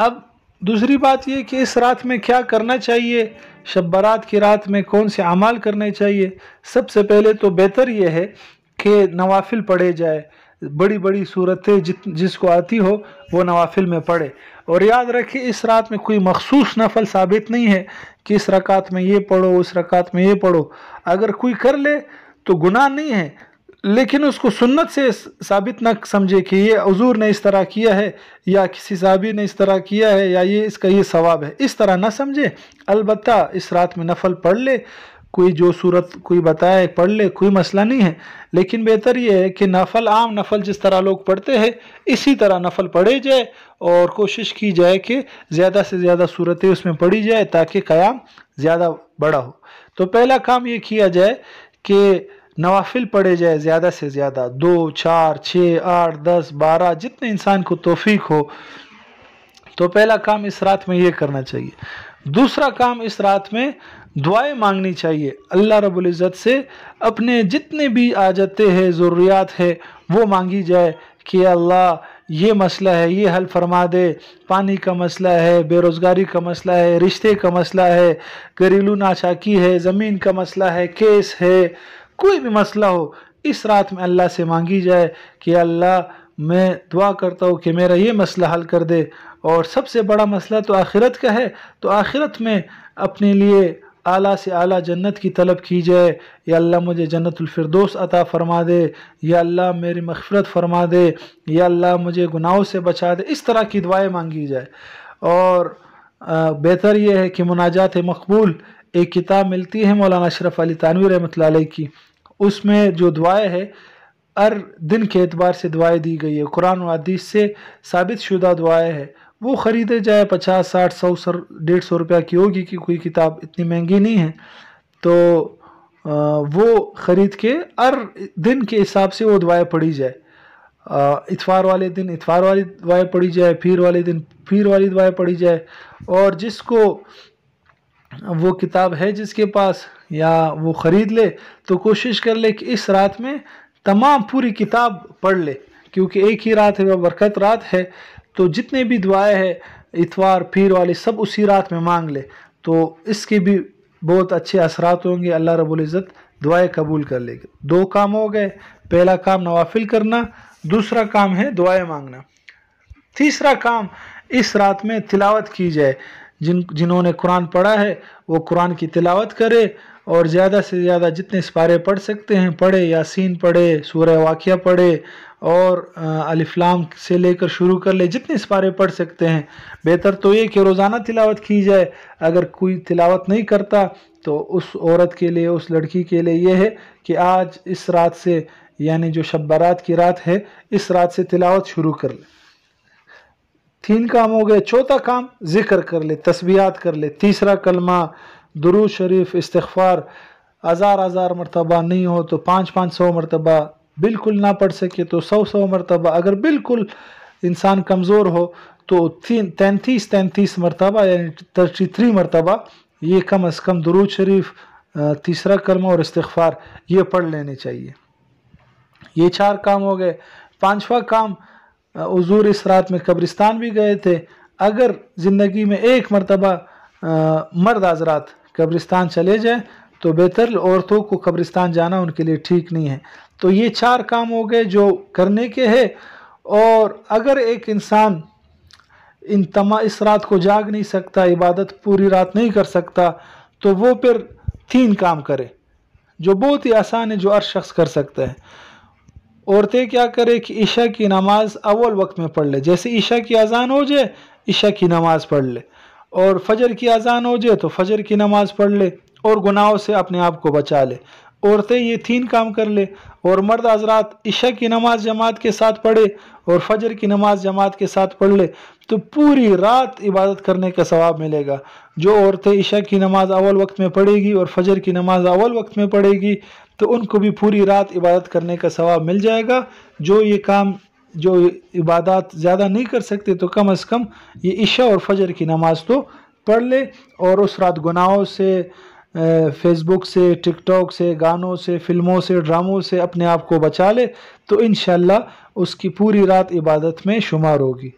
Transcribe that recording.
अब दूसरी बात यह कि इस रात में क्या करना चाहिए शब बारात की रात में कौन से अमाल करने चाहिए सबसे पहले तो बेहतर यह है कि नवाफिल पढ़े जाए बड़ी बड़ी सूरतें जित जिसको आती हो वो नवाफिल में पढ़े और याद रखिए इस रात में कोई मखसूस नफल साबित नहीं है कि इस रकात में ये पढ़ो उस रकात में ये पढ़ो अगर कोई कर ले तो गुनाह नहीं है लेकिन उसको सुन्नत से साबित न समझे कि ये हजूर ने इस तरह किया है या किसी साहबी ने इस तरह किया है या ये इसका ये सवाब है इस तरह ना समझे अलबत् इस रात में नफल पढ़ ले कोई जो सूरत कोई बताए पढ़ ले कोई मसला नहीं है लेकिन बेहतर ये है कि नफल आम नफल जिस तरह लोग पढ़ते हैं इसी तरह नफल पढ़े जाए और कोशिश की जाए कि ज़्यादा से ज़्यादा सूरतें उसमें पढ़ी जाए ताकि क़याम ज़्यादा बड़ा हो तो पहला काम ये किया जाए कि नवाफिल पढ़े जाए ज़्यादा से ज़्यादा दो चार छः आठ दस बारह जितने इंसान को तोफीक हो तो पहला काम इस रात में ये करना चाहिए दूसरा काम इस रात में दुआएं मांगनी चाहिए अल्लाह रब्बुल इज़्ज़त से अपने जितने भी आजते हैं ज़रूरियात है वो मांगी जाए कि अल्लाह ये मसला है ये हल फरमा दे पानी का मसला है बेरोज़गारी का मसला है रिश्ते का मसला है घरेलू नाचाकी है ज़मीन का मसला है केस है कोई भी मसला हो इस रात में अल्लाह से मांगी जाए कि अल्लाह मैं दुआ करता हूँ कि मेरा ये मसला हल कर दे और सबसे बड़ा मसला तो आखिरत का है तो आखिरत में अपने लिए आला से आला जन्नत की तलब की जाए या अल्लाह मुझे जन्नतफरदोस अता फ़रमा दे या अल्लाह मेरी मफफरत फरमा दे या अल्लाह मुझे गुनाहों से बचा दे इस तरह की दुआएं मांगी जाए और बेहतर यह है कि मुनाजात मकबूल एक किताब मिलती है मौलाना अशरफ अली तानवी रहमत की उसमें जो दुआएँ है हर दिन के एतबार से दुआएँ दी गई है कुरान हदीस से साबित शुदा दुआएँ है वो ख़रीदे जाए पचास साठ सौ सर डेढ़ सौ रुपया की होगी कि कोई किताब इतनी महंगी नहीं है तो वो ख़रीद के हर दिन के हिसाब से वो दुआएँ पढ़ी जाए इतवार वाले दिन इतवार वाली दुआएँ पढ़ी जाए फिर वाले दिन फिर वाली दुआएँ पढ़ी जाए और जिसको वो किताब है जिसके पास या वो ख़रीद ले तो कोशिश कर ले कि इस रात में तमाम पूरी किताब पढ़ ले क्योंकि एक ही रात है वह बरकत रात है तो जितने भी दुआएं हैं इतवार पीर वाली सब उसी रात में मांग ले तो इसके भी बहुत अच्छे असरात होंगे अल्लाह रबुल्ज़त दुआएं कबूल कर लेगी दो काम हो गए पहला काम नवाफिल करना दूसरा काम है दुआएं मांगना तीसरा काम इस रात में तिलावत की जाए जिन जिन्होंने कुरान पढ़ा है वो कुरान की तिलावत करे और ज़्यादा से ज़्यादा जितने सिपारे पढ़ सकते हैं पढ़े यासीन पढ़े सूर्य वाक़ पढ़े और अलिफ्लाम से लेकर शुरू कर ले जितने सिपारे पढ़ सकते हैं बेहतर तो ये कि रोज़ाना तिलावत की जाए अगर कोई तिलावत नहीं करता तो उस औरत के लिए उस लड़की के लिए यह है कि आज इस रात से यानी जो बारात की रात है इस रात से तिलावत शुरू कर ले तीन काम हो गए चौथा काम जिक्र कर ले तस्बियात कर ले तीसरा कलमा दरू शरीफ इस्तफ़ार हज़ार हज़ार मरतबा नहीं हो तो पाँच पाँच सौ मरतबा बिल्कुल ना पढ़ सके तो सौ सौ मरतबा अगर बिल्कुल इंसान कमज़ोर हो तो तीन तैंतीस तैंतीस मरतबा यानी थर्टी थ्री मरतबा ये कम अज़ कम दरूद शरीफ तीसरा कलमा और इस्तफ़ार ये पढ़ लेने चाहिए ये चार काम हो गए पाँचवा काम हजूर इस रात में कब्रिस्तान भी गए थे अगर ज़िंदगी में एक मरतबा मर्द हजरात कब्रिस्तान चले जाए तो बेहतर औरतों को कब्रिस्तान जाना उनके लिए ठीक नहीं है तो ये चार काम हो गए जो करने के है और अगर एक इंसान इन तमा इस रात को जाग नहीं सकता इबादत पूरी रात नहीं कर सकता तो वो फिर तीन काम करे जो बहुत ही आसान है जो हर शख्स कर सकता है औरतें क्या करें कि ईशा की नमाज़ अव्वल वक्त में पढ़ ले जैसे ईशा की अजान हो जाए ईशा की नमाज़ पढ़ ले और फजर की अजान हो जाए तो फजर की नमाज़ पढ़ ले और गुनाहों से अपने आप को बचा ले औरतें ये तीन काम कर ले और मर्द हजरात इशा की नमाज जमात के साथ पढ़े और फजर की नमाज जमात के साथ पढ़ ले तो पूरी रात इबादत करने का सवाब मिलेगा जो औरतें इशा की नमाज अव्वल वक्त में पढ़ेगी और फजर की नमाज अव्वल वक्त में पढ़ेगी तो उनको भी पूरी रात इबादत करने का सवाब मिल जाएगा जो ये काम जो इबादत ज़्यादा नहीं कर सकते तो कम अज़ कम ये इशा और फजर की नमाज तो पढ़ ले और उस रात गुनाहों से फेसबुक से टिकटॉक से गानों से फिल्मों से ड्रामों से अपने आप को बचा ले तो इन उसकी पूरी रात इबादत में शुमार होगी